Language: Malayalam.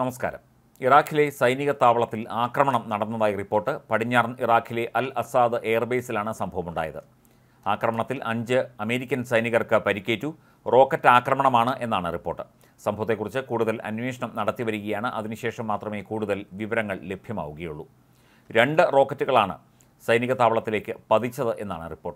നമസ്കാരം ഇറാഖിലെ സൈനിക താവളത്തിൽ ആക്രമണം നടന്നതായി റിപ്പോർട്ട് പടിഞ്ഞാറൻ ഇറാഖിലെ അൽ അസാദ് എയർബേസിലാണ് സംഭവമുണ്ടായത് ആക്രമണത്തിൽ അഞ്ച് അമേരിക്കൻ സൈനികർക്ക് പരിക്കേറ്റു റോക്കറ്റ് ആക്രമണമാണ് എന്നാണ് റിപ്പോർട്ട് സംഭവത്തെക്കുറിച്ച് കൂടുതൽ അന്വേഷണം വരികയാണ് അതിനുശേഷം മാത്രമേ കൂടുതൽ വിവരങ്ങൾ ലഭ്യമാവുകയുള്ളൂ രണ്ട് റോക്കറ്റുകളാണ് സൈനിക താവളത്തിലേക്ക് പതിച്ചത് എന്നാണ് റിപ്പോർട്ട്